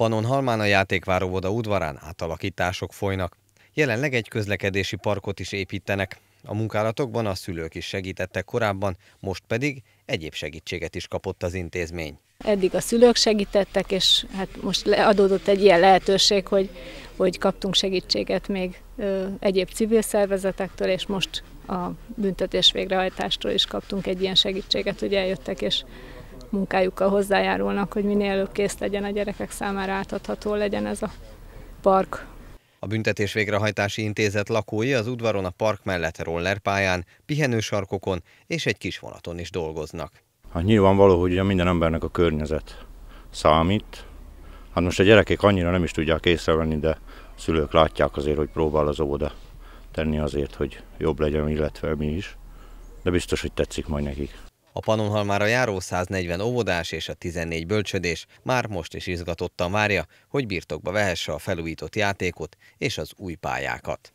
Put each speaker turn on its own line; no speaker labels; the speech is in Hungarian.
Panon Halmán a játékváróvoda udvarán átalakítások folynak. Jelenleg egy közlekedési parkot is építenek. A munkálatokban a szülők is segítettek korábban, most pedig egyéb segítséget is kapott az intézmény.
Eddig a szülők segítettek, és hát most adódott egy ilyen lehetőség, hogy, hogy kaptunk segítséget még ö, egyéb civil szervezetektől, és most a büntetés végrehajtástól is kaptunk egy ilyen segítséget, hogy eljöttek és munkájukkal hozzájárulnak, hogy minél előbb kész legyen a gyerekek számára átadható legyen ez a park.
A büntetés végrehajtási intézet lakói az udvaron a park mellett rollerpályán, pihenősarkokon és egy kis vonaton is dolgoznak.
Hát nyilvánvaló, hogy ugye minden embernek a környezet számít. Hát most a gyerekek annyira nem is tudják észrevenni, de a szülők látják azért, hogy próbál az óvoda tenni azért, hogy jobb legyen, illetve mi is. De biztos, hogy tetszik majd nekik.
A Pannonhalmára járó 140 óvodás és a 14 bölcsödés már most is izgatottan várja, hogy birtokba vehesse a felújított játékot és az új pályákat.